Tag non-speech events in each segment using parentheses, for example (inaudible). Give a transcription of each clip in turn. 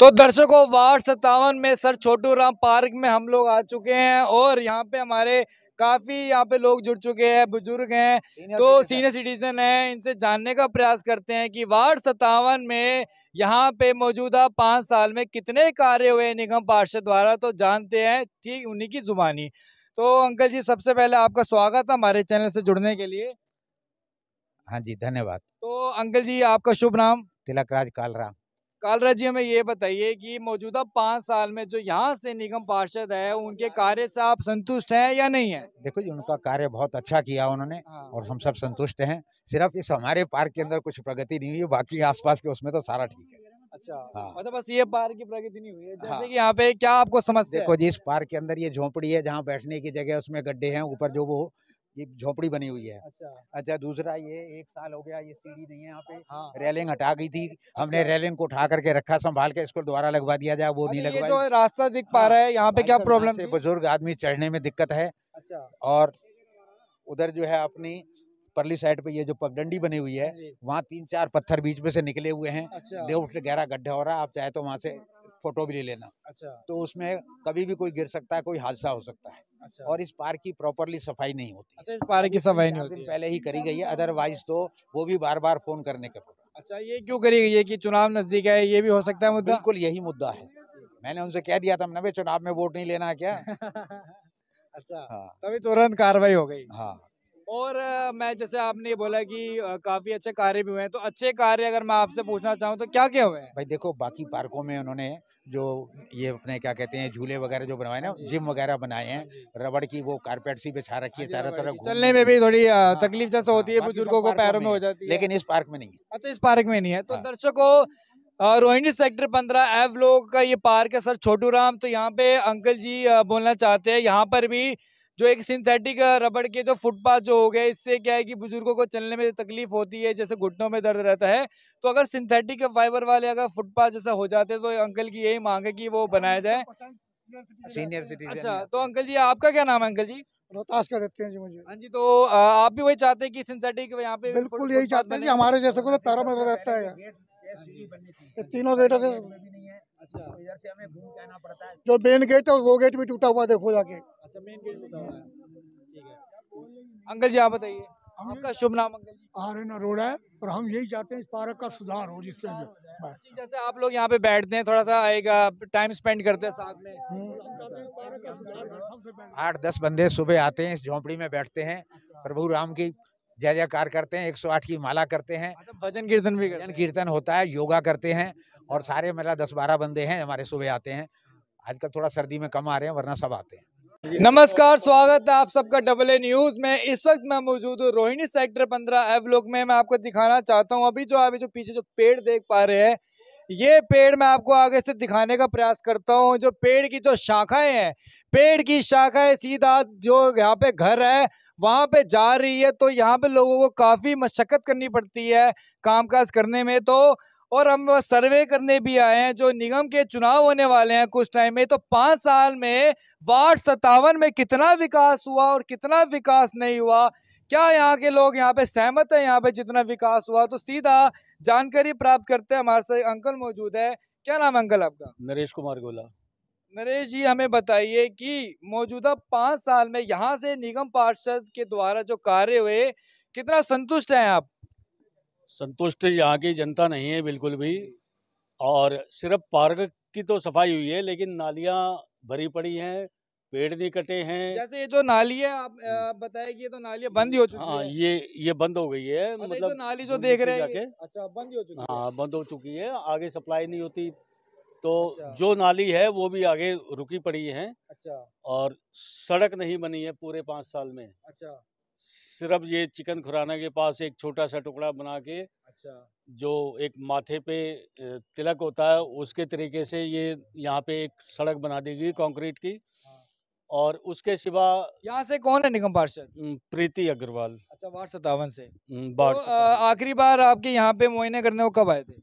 तो दर्शकों वार्ड सत्तावन में सर छोटू राम पार्क में हम लोग आ चुके हैं और यहाँ पे हमारे काफ़ी यहाँ पे लोग जुड़ चुके हैं बुजुर्ग हैं तो सीनियर सिटीजन हैं इनसे जानने का प्रयास करते हैं कि वार्ड सत्तावन में यहाँ पे मौजूदा पाँच साल में कितने कार्य हुए निगम पार्षद द्वारा तो जानते हैं ठीक उन्हीं की जुबानी तो अंकल जी सबसे पहले आपका स्वागत है हमारे चैनल से जुड़ने के लिए हाँ जी धन्यवाद तो अंकल जी आपका शुभ नाम तिलक राज कालराम कालरा जी हमें ये बताइए कि मौजूदा पाँच साल में जो यहाँ से निगम पार्षद है उनके हाँ। कार्य से आप संतुष्ट हैं या नहीं है देखो जी उनका कार्य बहुत अच्छा किया उन्होंने हाँ। और हम सब संतुष्ट हैं सिर्फ इस हमारे पार्क के अंदर कुछ प्रगति नहीं हुई बाकी आसपास के उसमें तो सारा ठीक है अच्छा हाँ। मतलब बस ये पार्क की प्रगति नहीं हुई है जैसे हाँ। कि यहाँ पे क्या आपको समझते देखो जी इस पार्क के अंदर ये झोपड़ी है जहाँ बैठने की जगह उसमें गड्ढे हैं ऊपर जो वो ये झोपड़ी बनी हुई है अच्छा अच्छा दूसरा ये एक साल हो गया ये सीढ़ी नहीं है यहाँ पे हाँ।, हाँ। रेलिंग हटा गई थी अच्छा। हमने रेलिंग को उठा करके रखा संभाल के इसको दोबारा लगवा दिया जाए वो नहीं लगवा जो रास्ता दिख पा हाँ, रहा है यहाँ पे क्या प्रॉब्लम बुजुर्ग आदमी चढ़ने में दिक्कत है अच्छा। और उधर जो है अपनी परली साइड पे ये जो पगडंडी बनी हुई है वहाँ तीन चार पत्थर बीच में से निकले हुए हैं अच्छा। देव गहरा गड्ढा हो रहा है आप चाहे तो वहाँ से फोटो भी ले लेना अच्छा तो उसमें कभी भी कोई गिर सकता है कोई हादसा हो सकता है अच्छा और इस पार्क की प्रॉपरली सफाई नहीं होती अच्छा इस पार्क की सफाई नहीं होती पहले ही करी गई है अदरवाइज तो वो भी बार बार फोन करने का अच्छा ये क्यों करी गई है कि चुनाव नजदीक है ये भी हो सकता है मुद्दा बिल्कुल यही मुद्दा है मैंने उनसे कह दिया था नबे चुनाव में वोट नहीं लेना क्या (laughs) अच्छा हाँ। तभी तुरंत कार्रवाई हो गई हाँ और मैं जैसे आपने बोला कि काफ़ी अच्छे कार्य भी हुए हैं तो अच्छे कार्य अगर मैं आपसे पूछना चाहूँ तो क्या क्या हुए हैं भाई देखो बाकी पार्कों में उन्होंने जो ये अपने क्या कहते हैं झूले वगैरह जो बनवाए ना जिम वगैरह बनाए हैं रबड़ की वो कारपेट सी बिछा रखी है चारों तरफ चलने में भी थोड़ी हाँ, तकलीफ जैसे होती है बुजुर्गो को पैरों में हो जाती है लेकिन इस पार्क में नहीं है अच्छा इस पार्क में नहीं है तो हाँ। दर्शकों रोहिणी सेक्टर पंद्रह एव लोग का ये पार्क है सर छोटू राम तो यहाँ पे अंकल जी बोलना चाहते हैं यहाँ पर भी जो एक सिंथेटिक रबड़ के जो फुटपाथ जो हो गए इससे क्या है कि बुजुर्गों को चलने में तकलीफ होती है जैसे घुटनों में दर्द रहता है तो अगर सिंथेटिक फाइबर वाले अगर फुटपाथ जैसा हो जाते तो अंकल की यही मांग है कि वो हाँ, बनाया जाए सीनियर सिटीजन अच्छा तो अंकल जी आपका क्या नाम है अंकल जी रोहतास का देते हैं जी मुझे हाँ जी तो आप भी वही चाहते हैं कि सिंथेटिक यहाँ पे बिल्कुल यही चाहते हैं जी हमारे जैसे को तो पैरों में रहता है हाँ तीनों गेटों के अच्छा इधर से हमें घूम के पड़ता है जो मेन गेट है वो गेट भी टूटा हुआ देखो जाके अच्छा मेन गेट है ठीक है अंकल जी आप बताइए आपका शुभ नाम uncle ji R N Arora है और हम यही चाहते हैं इस पार्क का सुधार हो जिससे हाँ, हाँ। जैसे आप लोग यहाँ पे बैठते हैं थोड़ा सा एक टाइम स्पेंड करते हैं साथ में हाँ। आठ दस बंदे सुबह आते हैं इस झोंपड़ी में बैठते हैं अच्छा। प्रभु राम की जय जयकार करते हैं 108 की माला करते हैं अच्छा, भजन कीर्तन भी भजन कीर्तन होता है योगा करते हैं अच्छा। और सारे मेला दस बारह बंदे हैं हमारे सुबह आते हैं आजकल थोड़ा सर्दी में कम आ रहे हैं वरना सब आते हैं नमस्कार स्वागत है आप सबका डबल ए न्यूज में इस वक्त मैं मौजूद हूँ रोहिणी सेक्टर पंद्रह एवलोक में मैं आपको दिखाना चाहता हूँ अभी जो अभी जो पीछे जो पेड़ देख पा रहे हैं ये पेड़ मैं आपको आगे से दिखाने का प्रयास करता हूँ जो पेड़ की जो शाखाएं हैं पेड़ की शाखाएं सीधा जो यहाँ पे घर है वहाँ पे जा रही है तो यहाँ पे लोगों को काफ़ी मशक्क़त करनी पड़ती है कामकाज करने में तो और हम सर्वे करने भी आए हैं जो निगम के चुनाव होने वाले हैं कुछ टाइम में तो पाँच साल में वार्ड सत्तावन में कितना विकास हुआ और कितना विकास नहीं हुआ क्या यहाँ के लोग यहाँ पे सहमत है यहाँ पे जितना विकास हुआ तो सीधा जानकारी प्राप्त करते हैं हमारे साथ अंकल मौजूद है क्या नाम अंकल आपका नरेश कुमार गोला नरेश जी हमें बताइए कि मौजूदा पाँच साल में यहाँ से निगम पार्षद के द्वारा जो कार्य हुए कितना संतुष्ट हैं आप संतुष्ट यहाँ की जनता नहीं है बिल्कुल भी और सिर्फ पार्क की तो सफाई हुई है लेकिन नालियाँ भरी पड़ी हैं पेड़ नहीं कटे हैं जैसे ये जो नाली है आप, आप बताए कि ये तो नालियाँ बंद ही हो चुकी हाँ, है ये ये बंद हो गई है अच्छा, मतलब तो नाली जो देख रहे हैं अच्छा बंद हो चुकी हाँ बंद हो चुकी है आगे सप्लाई नहीं होती तो अच्छा। जो नाली है वो भी आगे रुकी पड़ी है अच्छा और सड़क नहीं बनी है पूरे पाँच साल में अच्छा सिर्फ ये चिकन खुराना के पास एक छोटा सा टुकड़ा बना के अच्छा जो एक माथे पे तिलक होता है उसके तरीके से ये यहाँ पे एक सड़क बना दी गई कॉन्क्रीट की हाँ। और उसके सिवा यहाँ से कौन है निगम पार्षद प्रीति अग्रवाल अच्छा वार्ड सतावन से तो, आखिरी बार आपके यहाँ पे मुआयना करने को कब आए थे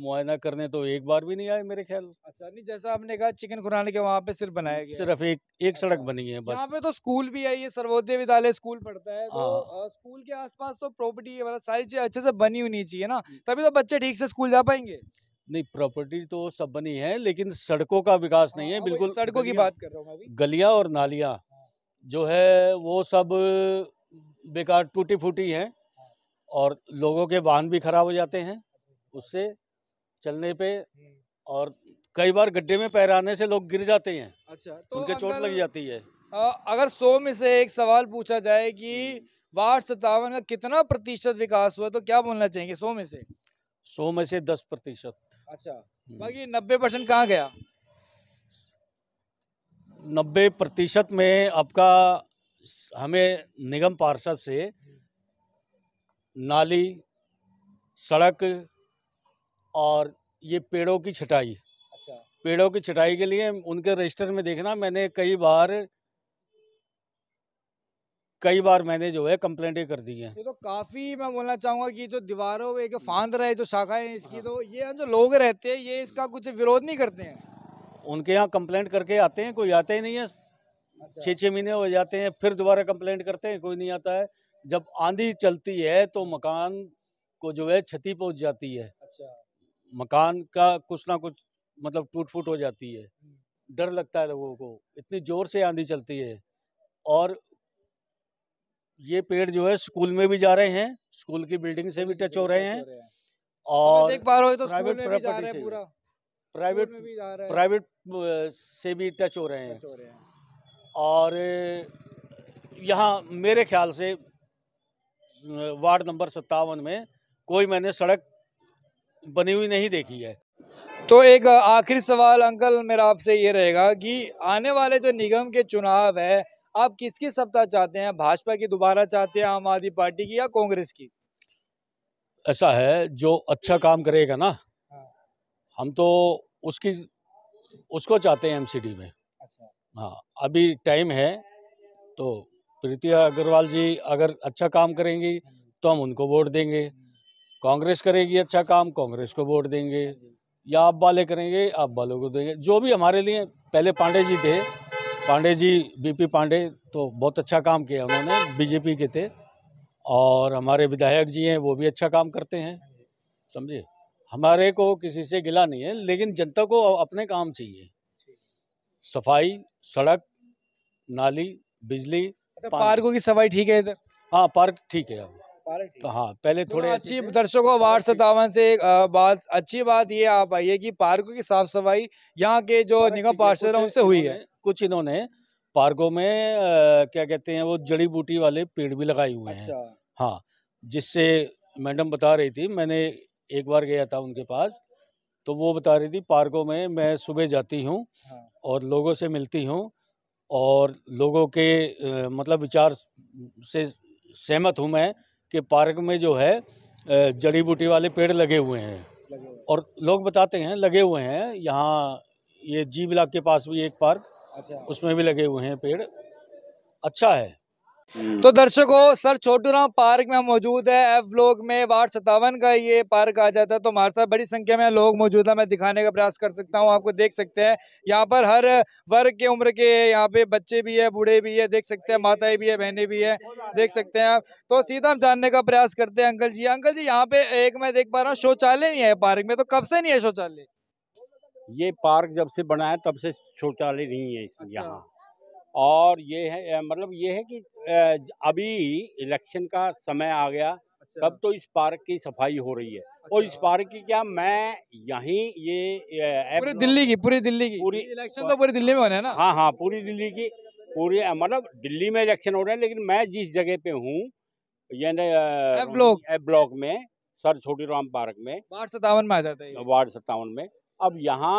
मुआयना करने तो एक बार भी नहीं आए मेरे ख्याल अच्छा नहीं जैसा आपने कहा चिकन खुराने के वहाँ पे सिर्फ बनाया गया सिर्फ एक एक अच्छा। सड़क बनी है बस यहाँ पे तो स्कूल भी है ये सर्वोदय विद्यालय स्कूल पढ़ता है तो हाँ। स्कूल के आसपास तो प्रॉपर्टी मतलब सारी चीज़ अच्छे से बनी होनी चाहिए ना हम्म। तभी तो बच्चे ठीक से स्कूल जा पाएंगे नहीं प्रॉपर्टी तो सब बनी है लेकिन सड़कों का विकास नहीं है हाँ, बिल्कुल सड़कों की बात कर रहा हूँ गलियाँ और नालियाँ हाँ। जो है वो सब बेकार टूटी फूटी हैं और लोगों के वाहन भी खराब हो जाते हैं उससे चलने पे हम्म। और कई बार गड्ढे में पैर आने से लोग गिर जाते हैं अच्छा तो उनके चोट लग जाती है आ, अगर सो में से एक सवाल पूछा जाए कि हम्म। वार्ड सत्तावन का कितना प्रतिशत विकास हुआ तो क्या बोलना चाहेंगे सो में से सो में से दस प्रतिशत अच्छा हम्म। बाकी नब्बे परसेंट कहाँ गया नब्बे प्रतिशत में आपका हमें निगम पार्षद से नाली सड़क और ये पेड़ों की छटाई अच्छा पेड़ों की छटाई के लिए उनके रजिस्टर में देखना मैंने कई बार कई बार मैंने जो है कम्प्लेट कर दी है ये तो काफ़ी मैं बोलना चाहूंगा कि जो दीवारों पे फांद रहे जो शाखाएं इसकी हाँ। तो ये जो लोग रहते हैं ये इसका कुछ विरोध नहीं करते हैं उनके यहाँ कम्प्लेट करके आते हैं कोई आते ही नहीं है छ छः महीने हो जाते हैं फिर दोबारा कंप्लेंट करते हैं कोई नहीं आता है जब आंधी चलती है तो मकान को जो है क्षति पहुंच जाती है अच्छा। मकान का कुछ ना कुछ मतलब टूट फूट हो जाती है डर लगता है लोगों को इतनी ज़ोर से आंधी चलती है और ये पेड़ जो है स्कूल में भी जा रहे हैं स्कूल की बिल्डिंग से भी टच हो रहे हैं और एक बार तो प्राइवेट में भी जा पूरा प्राइवेट प्राइवेट से भी टच हो रहे हैं और यहाँ मेरे ख्याल से वार्ड नंबर सत्तावन में कोई मैंने सड़क बनी हुई नहीं देखी है तो एक आखिरी सवाल अंकल मेरा आपसे ये रहेगा कि आने वाले जो निगम के चुनाव है आप किसकी सत्ता चाहते हैं भाजपा की दोबारा चाहते हैं आम आदमी पार्टी की या कांग्रेस की ऐसा है जो अच्छा काम करेगा ना हाँ। हम तो उसकी उसको चाहते हैं एमसीडी में अच्छा। हाँ अभी टाइम है तो प्रीति अग्रवाल जी अगर अच्छा काम करेंगी हाँ। तो हम उनको वोट देंगे कांग्रेस करेगी अच्छा काम कांग्रेस को वोट देंगे या आप वाले करेंगे आप वालों को देंगे जो भी हमारे लिए पहले पांडे जी थे पांडे जी बीपी पांडे तो बहुत अच्छा काम किया उन्होंने बीजेपी के थे और हमारे विधायक जी हैं वो भी अच्छा काम करते हैं समझे हमारे को किसी से गिला नहीं है लेकिन जनता को अपने काम चाहिए सफाई सड़क नाली बिजली अच्छा, पार्कों की सफाई ठीक है इधर हाँ पार्क ठीक है अब तो हाँ पहले तो थोड़े हाँ, अच्छी दर्शकों को वार्ड सतावन से एक बात अच्छी बात ये आप आइए कि पार्को की साफ सफाई यहाँ के जो निगम तो पार्षद है उनसे हुई है कुछ इन्होंने पार्को में क्या कहते हैं वो जड़ी बूटी वाले पेड़ भी लगाए हुए हैं अच्छा। हाँ जिससे मैडम बता रही थी मैंने एक बार गया था उनके पास तो वो बता रही थी पार्को में मैं सुबह जाती हूँ हाँ। और लोगों से मिलती हूँ और लोगों के मतलब विचार से सहमत हूँ मैं कि पार्क में जो है जड़ी बूटी वाले पेड़ लगे हुए हैं और लोग बताते हैं लगे हुए हैं यहाँ ये जी ब्लाक के पास भी एक पार्क अच्छा। उसमें भी लगे हुए हैं पेड़ अच्छा है तो हम्म। दर्शकों सर छोटू राम पार्क में मौजूद है एफ ब्लॉक में वार्ड सतावन का ये पार्क आ जाता है तो हमारे साथ बड़ी संख्या में लोग मौजूद है मैं दिखाने का प्रयास कर सकता हूँ आपको देख सकते हैं यहाँ पर हर वर्ग के उम्र के यहाँ पे बच्चे भी है बूढ़े भी है देख सकते हैं माताएं भी है बहनें भी है देख सकते हैं आप तो सीधा हम जानने का प्रयास करते हैं अंकल जी अंकल जी यहाँ पे एक मैं देख पा रहा हूँ शौचालय नहीं है पार्क में तो कब से नहीं है शौचालय ये पार्क जब से बना है तब से शौचालय नहीं है अच्छा। यहाँ और ये है मतलब ये है कि अभी इलेक्शन का समय आ गया अच्छा। तब तो इस पार्क की सफाई हो रही है अच्छा। और इस अच्छा। पार्क की क्या मैं यहीं ये पूरी दिल्ली की पूरी दिल्ली की पूरी इलेक्शन तो पूरी दिल्ली में होने है ना हाँ हाँ पूरी दिल्ली की पूरी मतलब दिल्ली में इलेक्शन हो रहे हैं लेकिन मैं जिस जगह पे हूँ यानी ब्लॉक ब्लॉक में सर छोटी राम पार्क में वार्ड सत्तावन में आ जाते हैं वार्ड सत्तावन में अब यहाँ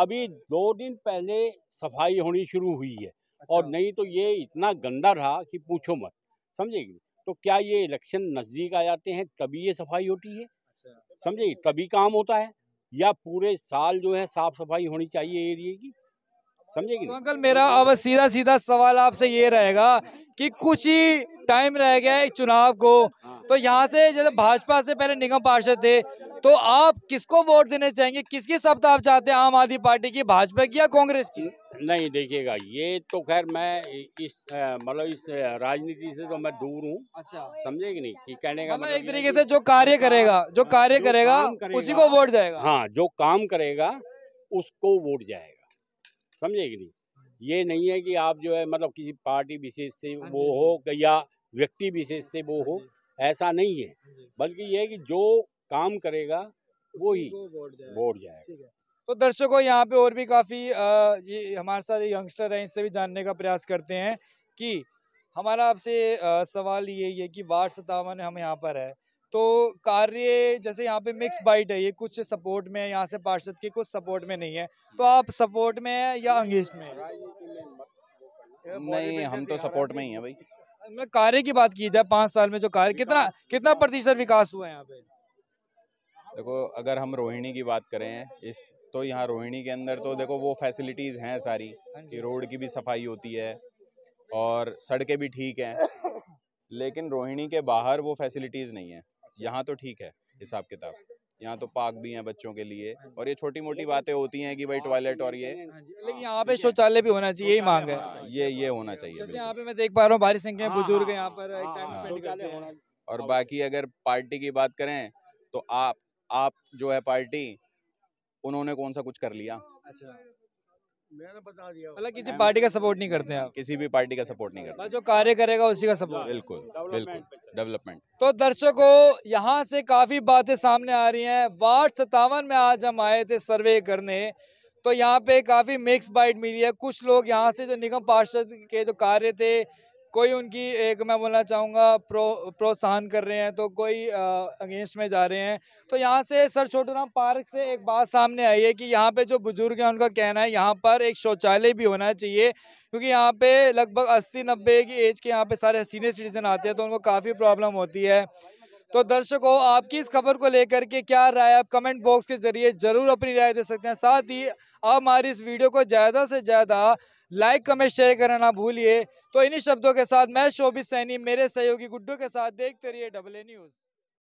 अभी दो दिन पहले सफाई होनी शुरू हुई है अच्छा। और नहीं तो ये इतना गंदा रहा कि पूछो मत समझेगी तो क्या ये इलेक्शन नज़दीक आ जाते हैं तभी ये सफाई होती है अच्छा। समझेगी तभी काम होता है या पूरे साल जो है साफ सफाई होनी चाहिए एरिए की समझेगी अंकल मेरा अब सीधा सीधा सवाल आपसे ये रहेगा कि कुछ ही टाइम रह गया है चुनाव को तो यहाँ से जैसे भाजपा से पहले निगम पार्षद थे तो आप किसको वोट देने चाहेंगे किसकी शब्द आप चाहते हैं आम आदमी पार्टी की भाजपा की या कांग्रेस की नहीं देखिएगा ये तो खैर मैं इस मतलब इस राजनीति से तो मैं दूर हूँ अच्छा समझे कि नहीं कि कहने का मतलब, मतलब एक तरीके से जो कार्य करेगा जो हाँ, कार्य करेगा उसी को वोट जाएगा हाँ जो काम करेगा उसको वोट जाएगा समझे कि नहीं ये नहीं है कि आप जो है मतलब किसी पार्टी विशेष से हाँ वो हो या व्यक्ति विशेष से वो हो हाँ ऐसा नहीं है हाँ बल्कि ये कि जो काम करेगा वो ही वोट जाएगा तो दर्शकों यहाँ पे और भी काफ़ी ये हमारे साथ यंगस्टर हैं इससे भी जानने का प्रयास करते हैं कि हमारा आपसे सवाल ये है कि वार्ड सतावन हम यहाँ पर है तो कार्य जैसे यहाँ पे मिक्स बाइट है ये कुछ सपोर्ट में है यहाँ से पार्षद के कुछ सपोर्ट में नहीं है तो आप सपोर्ट में है या अंगेस्ट में नहीं हम तो सपोर्ट में ही है भाई मैं कार्य की बात की जाए पाँच साल में जो कार्य कितना कितना प्रतिशत विकास हुआ है यहाँ पे देखो अगर हम रोहिणी की बात करें इस तो यहाँ रोहिणी के अंदर तो देखो वो फैसिलिटीज़ हैं सारी हाँ कि रोड की भी सफाई होती है और सड़कें भी ठीक हैं (coughs) लेकिन रोहिणी के बाहर वो फैसिलिटीज़ नहीं है अच्छा। यहाँ तो ठीक है हिसाब किताब यहाँ तो पार्क भी है बच्चों के लिए हाँ और ये छोटी मोटी तो बातें होती हैं कि भाई टॉयलेट और ये हाँ, लेकिन यहाँ पे शौचालय भी होना चाहिए यही मांग है ये ये होना चाहिए जैसे यहाँ पे मैं देख पा रहा हूँ भारी संख्या में हाँ, बुजुर्ग यहाँ पर और बाकी अगर पार्टी की बात करें तो आप आप जो है पार्टी उन्होंने कौन सा कुछ कर लिया अच्छा मतलब किसी पार्टी का सपोर्ट नहीं करते आप किसी भी पार्टी का सपोर्ट नहीं करते जो कार्य करेगा उसी का सपोर्ट बिल्कुल बिल्कुल डेवलपमेंट तो दर्शकों यहाँ से काफी बातें सामने आ रही हैं वार्ड सतावन में आज हम आए थे सर्वे करने तो यहाँ पे काफी मिक्स बाइट मिली है कुछ लोग यहाँ से जो निगम पार्षद के जो कार्य थे कोई उनकी एक मैं बोलना चाहूँगा प्रो प्रोत्साहन कर रहे हैं तो कोई अगेंस्ट में जा रहे हैं तो यहाँ से सर छोटू राम पार्क से एक बात सामने आई है कि यहाँ पे जो बुजुर्ग हैं उनका कहना है यहाँ पर एक शौचालय भी होना चाहिए क्योंकि यहाँ पे लगभग अस्सी नब्बे की एज के यहाँ पे सारे सीनियर सिटीजन आते हैं तो उनको काफ़ी प्रॉब्लम होती है तो दर्शकों आपकी इस खबर को लेकर के क्या राय आप कमेंट बॉक्स के जरिए ज़रूर अपनी राय दे सकते हैं साथ ही आप हमारी इस वीडियो को ज़्यादा से ज़्यादा लाइक कमेंट शेयर करना ना भूलिए तो इन्हीं शब्दों के साथ मैं शोभित सैनी मेरे सहयोगी गुड्डू के साथ देखते रहिए डबल ए न्यूज़